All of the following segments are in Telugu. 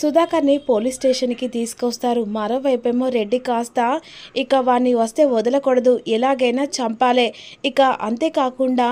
సుధాకర్ని పోలీస్ స్టేషన్కి తీసుకొస్తారు మరోవైపేమో రెడ్డి కాస్త ఇక వాణ్ణి వస్తే వదలకూడదు ఎలాగైనా చంపాలే ఇక అంతేకాకుండా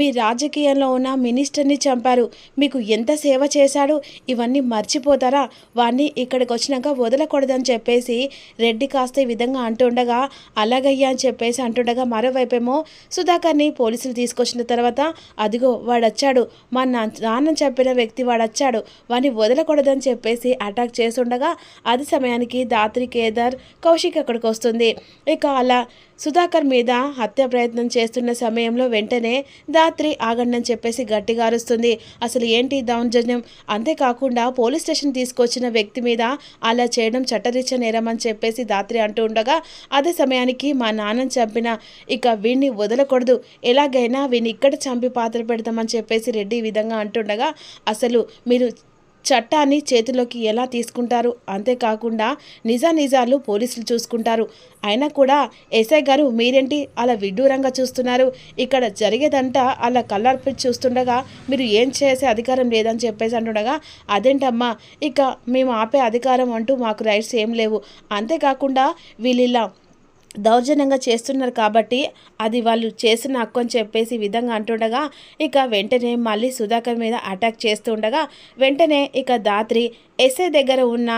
మీ రాజకీయంలో ఉన్న మినిస్టర్ని చంపారు మీకు ఎంత సేవ చేశాడు ఇవన్నీ మర్చిపోతారా వాణ్ణి ఇక్కడికి వచ్చినాక వదలకూడదని చెప్పేసి రెడ్డి కాస్త ఈ విధంగా అంటుండగా అలాగయ్యా అని చెప్పేసి అంటుండగా మరోవైపేమో సుధాకర్ని పోలీసులు తీసుకొచ్చిన తర్వాత అదిగో వాడొచ్చాడు మా నాన్న చెప్పిన వ్యక్తి వాడొచ్చాడు వాడిని వదలకూడదని చెప్పేసి చేసి అటాక్ చేస్తుండగా అది సమయానికి దాత్రి కేదార్ కౌశిక్ అక్కడికి వస్తుంది ఇక అలా సుధాకర్ మీద హత్య ప్రయత్నం చేస్తున్న సమయంలో వెంటనే దాత్రి ఆగండి అని చెప్పేసి గట్టిగా అరుస్తుంది అసలు ఏంటి దౌర్జన్యం అంతేకాకుండా పోలీస్ స్టేషన్ తీసుకొచ్చిన వ్యక్తి మీద అలా చేయడం చట్టరీచ నేరం అని చెప్పేసి దాత్రి అంటూ ఉండగా అదే సమయానికి మా నాన్నని చంపిన ఇక వీడిని వదలకూడదు ఎలాగైనా వీని ఇక్కడ చంపి పాత్ర పెడతామని చెప్పేసి రెడ్డి ఈ విధంగా అంటుండగా అసలు మీరు చట్టాన్ని చేతిలోకి ఎలా తీసుకుంటారు అంతేకాకుండా నిజానిజాలు పోలీసులు చూసుకుంటారు అయినా కూడా ఎస్ఐ గారు మీరేంటి అలా విడ్డూరంగా చూస్తున్నారు ఇక్కడ జరిగేదంట అలా కళ్ళర్పి చూస్తుండగా మీరు ఏం చేసే అధికారం లేదని చెప్పేసి అంటుండగా అదేంటమ్మా ఇక మేము ఆపే అధికారం అంటూ మాకు రైట్స్ ఏం లేవు అంతేకాకుండా వీళ్ళిలా దౌర్జన్యంగా చేస్తున్నారు కాబట్టి అది వాళ్ళు చేసిన హక్కు అని చెప్పేసి విధంగా అంటుండగా ఇక వెంటనే మళ్ళీ సుధాకర్ మీద అటాక్ చేస్తుండగా వెంటనే ఇక దాత్రి ఎస్ఐ దగ్గర ఉన్న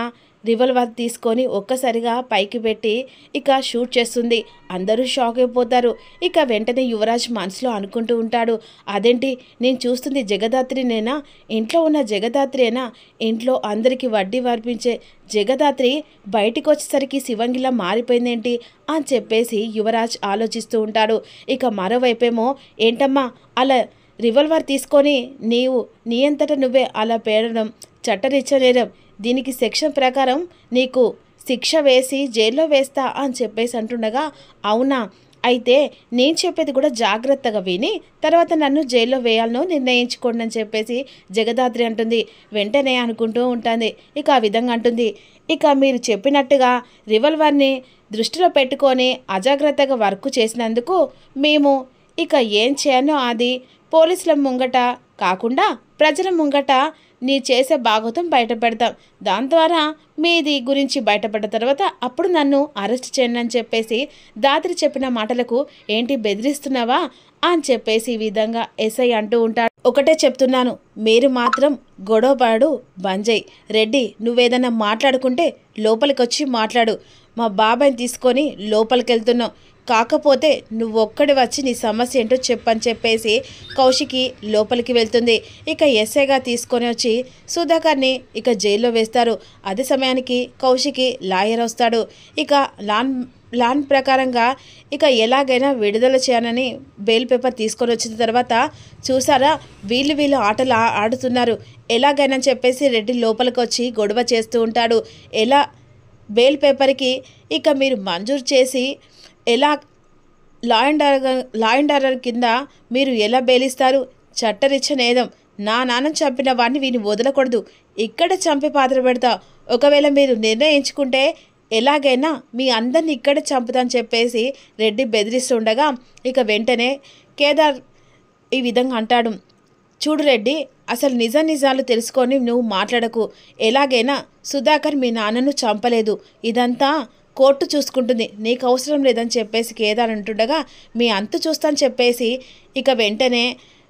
రివల్వర్ తీసుకొని ఒక్కసారిగా పైకి పెట్టి ఇక షూట్ చేస్తుంది అందరూ షాక్ అయిపోతారు ఇక వెంటనే యువరాజ్ మనసులో అనుకుంటూ ఉంటాడు అదేంటి నేను చూస్తుంది జగదాత్రినేనా ఇంట్లో ఉన్న జగదాత్రేనా ఇంట్లో అందరికీ వడ్డీ వర్పించే జగదాత్రి బయటికి వచ్చేసరికి శివంగిలా మారిపోయిందేంటి అని చెప్పేసి యువరాజ్ ఆలోచిస్తూ ఉంటాడు ఇక మరోవైపేమో ఏంటమ్మా అలా రివల్వర్ తీసుకొని నీవు నీ అంతటా నువ్వే అలా పేరడం చట్టరిచ్చ దీనికి సెక్షన్ ప్రకారం నీకు శిక్ష వేసి జైల్లో వేస్తా అని చెప్పేసి అంటుండగా అవునా అయితే నేను చెప్పేది కూడా జాగ్రత్తగా విని తర్వాత నన్ను జైల్లో వేయాలనో నిర్ణయించుకోండి అని చెప్పేసి జగదాత్రి అంటుంది వెంటనే అనుకుంటూ ఉంటుంది ఇక ఆ విధంగా అంటుంది ఇక మీరు చెప్పినట్టుగా రివల్వర్ని దృష్టిలో పెట్టుకొని అజాగ్రత్తగా వర్క్ చేసినందుకు మేము ఇక ఏం చేయనో అది పోలీసుల ముంగట కాకుండా ప్రజల ముంగట నీ చేసే భాగవతం బయటపెడతాం దాని ద్వారా మీది గురించి బయటపడ్డ తర్వాత అప్పుడు నన్ను అరెస్ట్ చేయండి అని చెప్పేసి దాత్రి చెప్పిన మాటలకు ఏంటి బెదిరిస్తున్నావా అని చెప్పేసి ఈ విధంగా ఎస్ఐ అంటూ ఉంటాడు ఒకటే చెప్తున్నాను మీరు మాత్రం గొడవపాడు బంజయ్ రెడ్డి నువ్వేదన్నా మాట్లాడుకుంటే లోపలికొచ్చి మాట్లాడు మా బాబాయ్ని తీసుకొని లోపలికి వెళ్తున్నావు కాకపోతే నువ్వొక్కడి వచ్చి నీ సమస్య ఏంటో చెప్పని చెప్పేసి కౌశికి లోపలికి వెళ్తుంది ఇక ఎస్ఐగా తీసుకొని వచ్చి సుధాకర్ని ఇక జైల్లో వేస్తారు అదే సమయానికి కౌశికి లాయర్ వస్తాడు ఇక లాన్ లాన్ ప్రకారంగా ఇక ఎలాగైనా విడుదల చేయాలని బెయిల్ పేపర్ తీసుకొని వచ్చిన తర్వాత చూసారా వీళ్ళు వీళ్ళు ఆటలు ఆడుతున్నారు ఎలాగైనా చెప్పేసి రెడ్డి లోపలికి వచ్చి గొడవ చేస్తూ ఉంటాడు ఎలా బెయిల్ పేపర్కి ఇక మీరు మంజూరు చేసి ఎలా law and order law and order కింద మీరు ఎలా బేలిస్తారు చట్టరిచ్చ నేదం నా నాన్న చంపిన వాడిని వీని వదలకూడదు ఇక్కడ చంపి పాత్ర పెడతా ఒకవేళ మీరు నిర్ణయించుకుంటే ఎలాగైనా మీ అందరిని ఇక్కడ చంపుతాను చెప్పేసి రెడ్డి బెదిరిస్తుండగా ఇక వెంటనే కేదార్ ఈ విధంగా అంటాడు చూడు రెడ్డి అసలు నిజ నిజాలు తెలుసుకొని నువ్వు మాట్లాడకు ఎలాగైనా సుధాకర్ మీ నాన్నను చంపలేదు ఇదంతా కోర్టు చూసుకుంటుంది నీకు అవసరం లేదని చెప్పేసి కేదార్ అంటుండగా మీ అంతు చూస్తాను చెప్పేసి ఇక వెంటనే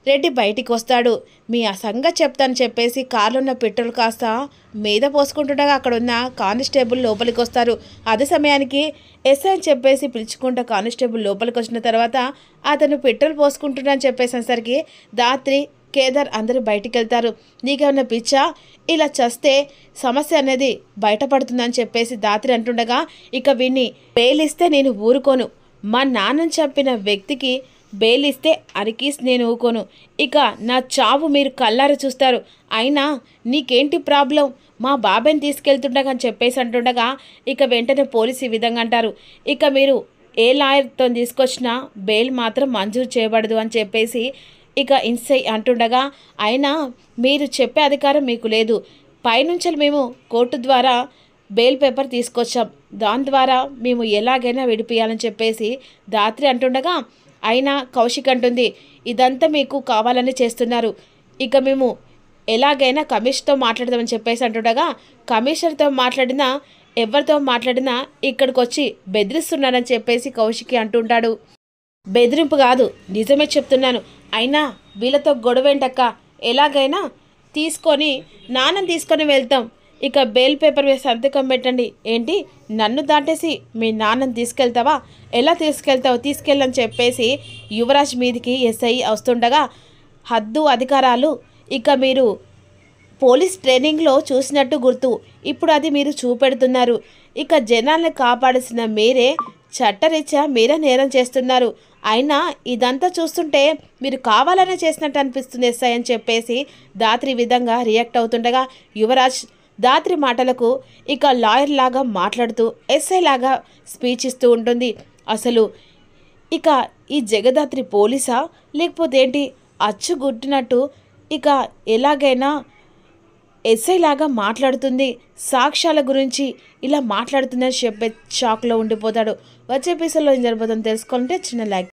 రెడ్డి బయటికి వస్తాడు మీ చెప్తా చెప్తాను చెప్పేసి కారులో పెట్రోల్ కాస్త మీద పోసుకుంటుండగా అక్కడ ఉన్న కానిస్టేబుల్ లోపలికి వస్తారు అదే సమయానికి ఎస్ఐ అని చెప్పేసి పిలుచుకుంటా కానిస్టేబుల్ లోపలికి వచ్చిన తర్వాత అతను పెట్రోల్ అని చెప్పేసేసరికి దాత్రి కేదార్ అందరూ బయటికి వెళ్తారు నీకేమన్నా పిచ్చా ఇలా చస్తే సమస్య అనేది బయటపడుతుందని చెప్పేసి దాత్రి అంటుండగా ఇక విని బెయిలిస్తే నేను ఊరుకోను మా నాన్నని చంపిన వ్యక్తికి బెయిలిస్తే అరికీస్ నేను ఊకోను ఇక నా చావు మీరు కల్లారు చూస్తారు అయినా నీకేంటి ప్రాబ్లం మా బాబాయ్ని తీసుకెళ్తుండగా అని చెప్పేసి అంటుండగా ఇక వెంటనే పోలీసు ఈ విధంగా అంటారు ఇక మీరు ఏ లాయర్తో తీసుకొచ్చినా బెయిల్ మాత్రం మంజూరు చేయబడదు అని చెప్పేసి ఇక ఇన్సై అంటుండగా అయినా మీరు చెప్పే అధికారం మీకు లేదు పైనుంచి మేము కోర్టు ద్వారా బెయిల్ పేపర్ తీసుకొచ్చాం దాని ద్వారా మేము ఎలాగైనా విడిపియాలని చెప్పేసి దాత్రి అంటుండగా అయినా కౌశిక్ అంటుంది ఇదంతా మీకు కావాలని చేస్తున్నారు ఇక మేము ఎలాగైనా కమిషన్తో మాట్లాడదామని చెప్పేసి అంటుండగా కమిషనర్తో మాట్లాడినా ఎవరితో మాట్లాడినా ఇక్కడికి వచ్చి బెదిరిస్తున్నానని చెప్పేసి కౌశికి అంటుంటాడు బెదిరింపు కాదు నిజమే చెప్తున్నాను అయినా వీళ్ళతో గొడవేంటక్క ఎలాగైనా తీసుకొని నాన్న తీసుకొని వెళ్తాం ఇక బెయిల్ పేపర్ మీద సంతకం పెట్టండి ఏంటి నన్ను దాటేసి మీ నాన్నని తీసుకెళ్తావా ఎలా తీసుకెళ్తావు తీసుకెళ్ళని చెప్పేసి యువరాజ్ మీదికి ఎస్ఐ వస్తుండగా హద్దు అధికారాలు ఇక మీరు పోలీస్ ట్రైనింగ్లో చూసినట్టు గుర్తు ఇప్పుడు అది మీరు చూపెడుతున్నారు ఇక జనాలను కాపాడాల్సిన మీరే చట్టరీత్యా మీరే నేరం చేస్తున్నారు అయినా ఇదంతా చూస్తుంటే మీరు కావాలనే చేసినట్టు అనిపిస్తుంది ఎస్ఐ అని చెప్పేసి దాత్రి విధంగా రియాక్ట్ అవుతుండగా యువరాజ్ దాత్రి మాటలకు ఇక లాయర్ లాగా మాట్లాడుతూ ఎస్ఐ లాగా స్పీచ్ ఇస్తూ ఉంటుంది అసలు ఇక ఈ జగదాత్రి పోలీసా లేకపోతే ఏంటి అచ్చు గుట్టినట్టు ఇక ఎలాగైనా ఎస్ఐ లాగా మాట్లాడుతుంది సాక్ష్యాల గురించి ఇలా మాట్లాడుతుందని చెప్పే షాక్లో ఉండిపోతాడు వచ్చే ఎపిసోడ్లో ఏం జరుగుతుందని తెలుసుకుంటే చిన్న లైక్